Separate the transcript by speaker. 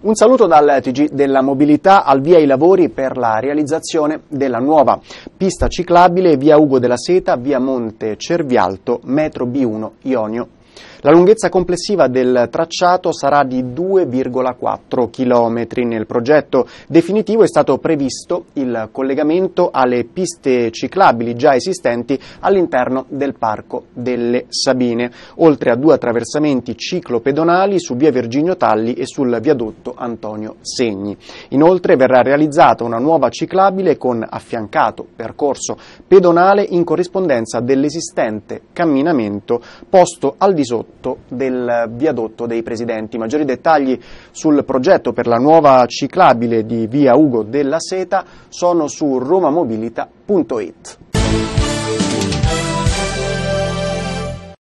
Speaker 1: Un saluto dal TG della mobilità al via i lavori per la realizzazione della nuova pista ciclabile via Ugo della Seta, via Monte Cervialto, metro B1 Ionio. La lunghezza complessiva del tracciato sarà di 2,4 km. Nel progetto definitivo è stato previsto il collegamento alle piste ciclabili già esistenti all'interno del Parco delle Sabine, oltre a due attraversamenti ciclopedonali su via Virginio Talli e sul viadotto Antonio Segni. Inoltre verrà realizzata una nuova ciclabile con affiancato percorso pedonale in corrispondenza dell'esistente camminamento posto al di sotto viadotto, del viadotto dei Presidenti. Maggiori dettagli sul progetto per la nuova ciclabile di via Ugo della Seta sono su romamobilita.it.